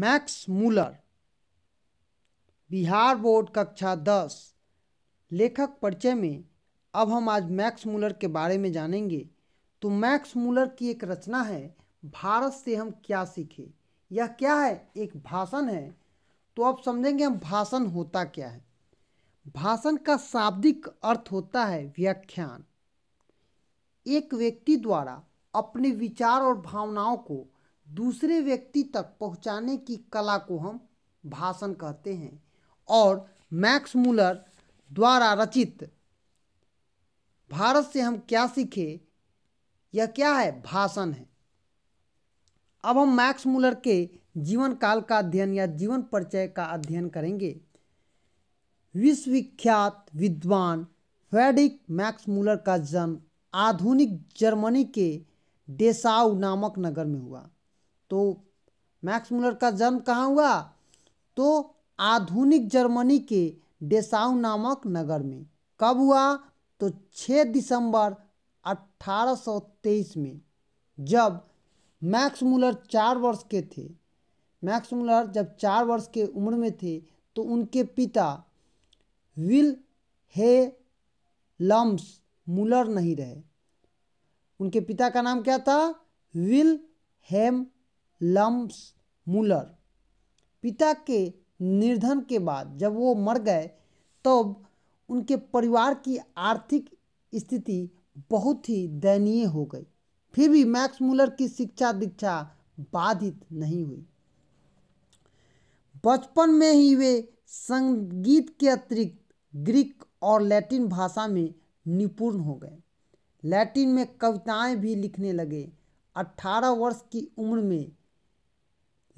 Max Muller Bihar board कक्षा दस लेखक परिचय में अब हम आज मैक्स मूलर के बारे में जानेंगे तो मैक्स मूलर की एक रचना है भारत से हम क्या सीखे यह क्या है एक भाषण है तो अब समझेंगे हम भाषण होता क्या है भाषण का शाब्दिक अर्थ होता है व्याख्यान एक व्यक्ति द्वारा अपने विचार और भावनाओं को दूसरे व्यक्ति तक पहुंचाने की कला को हम भाषण कहते हैं और मैक्स मूलर द्वारा रचित भारत से हम क्या सीखे यह क्या है भाषण है अब हम मैक्स मूलर के जीवन काल का अध्ययन या जीवन परिचय का अध्ययन करेंगे विश्वविख्यात विद्वान फेडिक मैक्स मूलर का जन्म आधुनिक जर्मनी के डेसाउ नामक नगर में हुआ तो मैक्स मुलर का जन्म कहाँ हुआ तो आधुनिक जर्मनी के डेसाउ नामक नगर में कब हुआ तो 6 दिसंबर 1823 में जब मैक्स मुलर चार वर्ष के थे मैक्स मुलर जब चार वर्ष के उम्र में थे तो उनके पिता विल हे लम्स मुलर नहीं रहे उनके पिता का नाम क्या था विल हेम लम्स मुलर पिता के निर्धन के बाद जब वो मर गए तब तो उनके परिवार की आर्थिक स्थिति बहुत ही दयनीय हो गई फिर भी मैक्स मुलर की शिक्षा दीक्षा बाधित नहीं हुई बचपन में ही वे संगीत के अतिरिक्त ग्रीक और लैटिन भाषा में निपुण हो गए लैटिन में कविताएं भी लिखने लगे 18 वर्ष की उम्र में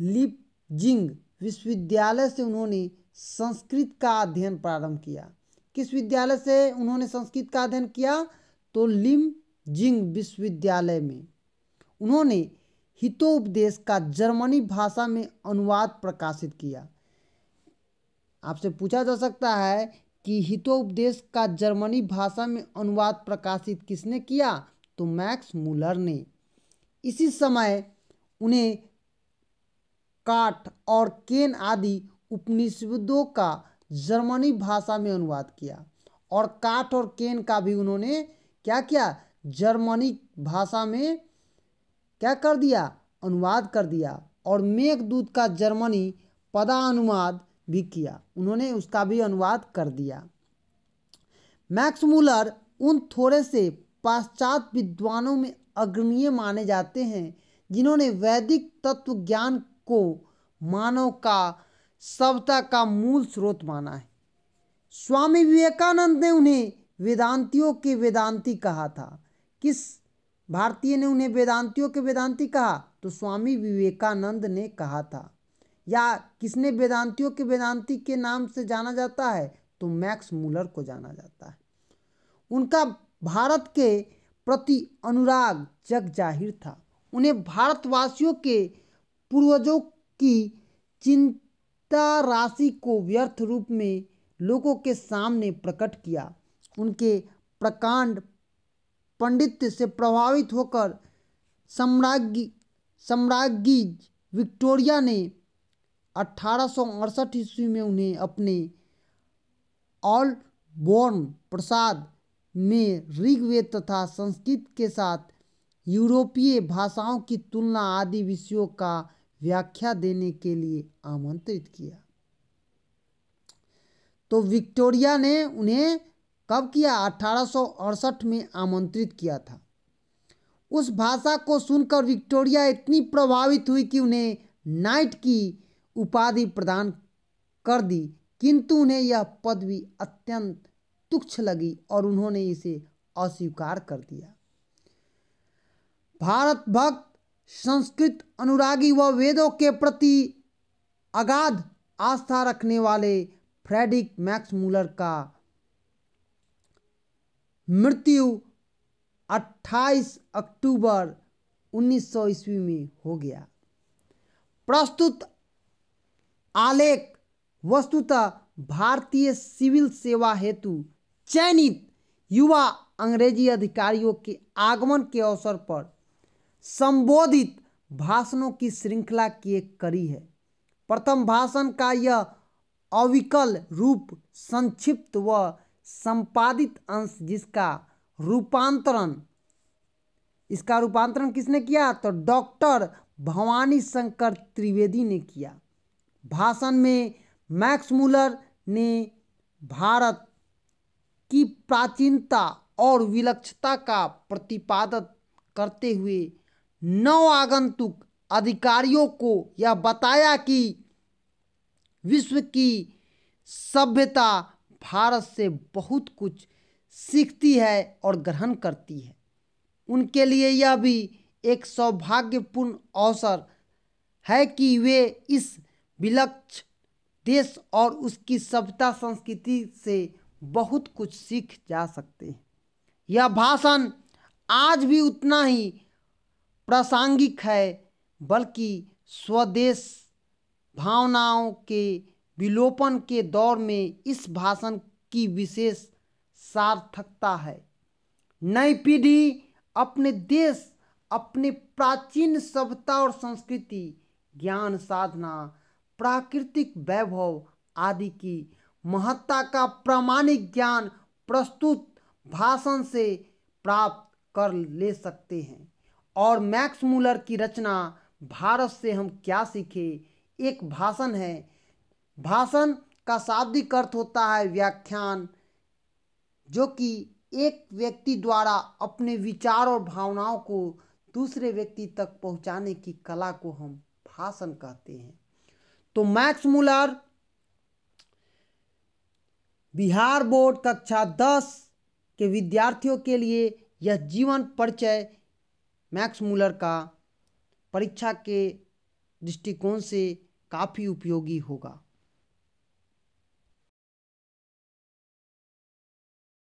लिपजिंग विश्वविद्यालय से उन्होंने संस्कृत का अध्ययन प्रारंभ किया किस विद्यालय से उन्होंने संस्कृत का अध्ययन किया तो लिम जिंग विश्वविद्यालय में उन्होंने हितोपदेश का जर्मनी भाषा में अनुवाद प्रकाशित किया आपसे पूछा जा सकता है कि हितोपदेश का जर्मनी भाषा में अनुवाद प्रकाशित किसने किया तो मैक्स मूलर ने इसी समय उन्हें काठ और केन आदि उपनिषदों का जर्मनी भाषा में अनुवाद किया और काठ और केन का भी उन्होंने क्या किया जर्मनी भाषा में क्या कर दिया अनुवाद कर दिया और मेघदूत का जर्मनी पदानुवाद भी किया उन्होंने उसका भी अनुवाद कर दिया मैक्स मूलर उन थोड़े से पाश्चात्य विद्वानों में अग्रणीय माने जाते हैं जिन्होंने वैदिक तत्व ज्ञान को मानव का सभ्यता का मूल स्रोत माना है स्वामी विवेकानंद ने उन्हें वेदांतियों के वेदांति कहा था किस भारतीय ने उन्हें वेदांतियों के वेदांति कहा तो स्वामी विवेकानंद ने कहा था या किसने वेदांतियों के वेदांति के नाम से जाना जाता है तो मैक्स मूलर को जाना जाता है उनका भारत के प्रति अनुराग जग जाहिर था उन्हें भारतवासियों के पूर्वजों की चिंता राशि को व्यर्थ रूप में लोगों के सामने प्रकट किया उनके प्रकांड पंडित्य से प्रभावित होकर सम्राज्ञी सम्राज्ञी विक्टोरिया ने अठारह ईस्वी में उन्हें अपने ऑल बोर्न प्रसाद में ऋग्वेद तथा संस्कृत के साथ यूरोपीय भाषाओं की तुलना आदि विषयों का व्याख्या देने के लिए आमंत्रित किया तो विक्टोरिया ने उन्हें कब किया अठारह में आमंत्रित किया था उस भाषा को सुनकर विक्टोरिया इतनी प्रभावित हुई कि उन्हें नाइट की उपाधि प्रदान कर दी किंतु उन्हें यह पदवी अत्यंत तुक्ष लगी और उन्होंने इसे अस्वीकार कर दिया भारत भक्त संस्कृत अनुरागी व वेदों के प्रति अगाध आस्था रखने वाले फ्रेडरिक मैक्स मूलर का मृत्यु 28 अक्टूबर 1900 ईस्वी में हो गया प्रस्तुत आलेख वस्तुतः भारतीय सिविल सेवा हेतु चयनित युवा अंग्रेजी अधिकारियों के आगमन के अवसर पर संबोधित भाषणों की श्रृंखला की एक कड़ी है प्रथम भाषण का यह अविकल रूप संक्षिप्त व संपादित अंश जिसका रूपांतरण इसका रूपांतरण किसने किया तो डॉक्टर भवानी शंकर त्रिवेदी ने किया भाषण में मैक्स मूलर ने भारत की प्राचीनता और विलक्षता का प्रतिपादन करते हुए नौ आगंतुक अधिकारियों को यह बताया कि विश्व की सभ्यता भारत से बहुत कुछ सीखती है और ग्रहण करती है उनके लिए यह भी एक सौभाग्यपूर्ण अवसर है कि वे इस विलक्ष देश और उसकी सभ्यता संस्कृति से बहुत कुछ सीख जा सकते हैं यह भाषण आज भी उतना ही प्रासंगिक है बल्कि स्वदेश भावनाओं के विलोपन के दौर में इस भाषण की विशेष सार्थकता है नई पीढ़ी अपने देश अपने प्राचीन सभ्यता और संस्कृति ज्ञान साधना प्राकृतिक वैभव आदि की महत्ता का प्रामाणिक ज्ञान प्रस्तुत भाषण से प्राप्त कर ले सकते हैं और मैक्स मूलर की रचना भारत से हम क्या सीखे एक भाषण है भाषण का शाब्दिक अर्थ होता है व्याख्यान जो कि एक व्यक्ति द्वारा अपने विचार और भावनाओं को दूसरे व्यक्ति तक पहुंचाने की कला को हम भाषण कहते हैं तो मैक्स मूलर बिहार बोर्ड कक्षा दस के विद्यार्थियों के लिए यह जीवन परिचय मैक्स मूलर का परीक्षा के दृष्टिकोण से काफ़ी उपयोगी होगा